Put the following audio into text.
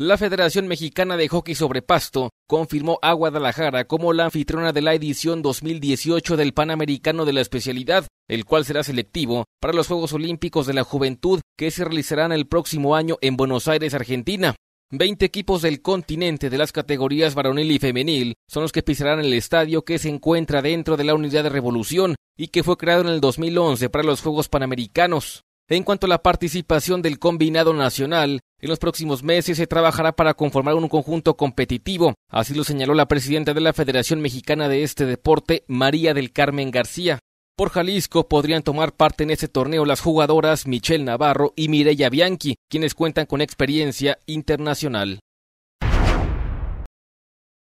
La Federación Mexicana de Hockey sobre Pasto confirmó a Guadalajara como la anfitriona de la edición 2018 del Panamericano de la especialidad, el cual será selectivo para los Juegos Olímpicos de la Juventud que se realizarán el próximo año en Buenos Aires, Argentina. Veinte equipos del continente de las categorías varonil y femenil son los que pisarán el estadio que se encuentra dentro de la unidad de revolución y que fue creado en el 2011 para los Juegos Panamericanos. En cuanto a la participación del combinado nacional, en los próximos meses se trabajará para conformar un conjunto competitivo, así lo señaló la presidenta de la Federación Mexicana de este deporte, María del Carmen García. Por Jalisco podrían tomar parte en este torneo las jugadoras Michelle Navarro y Mireya Bianchi, quienes cuentan con experiencia internacional.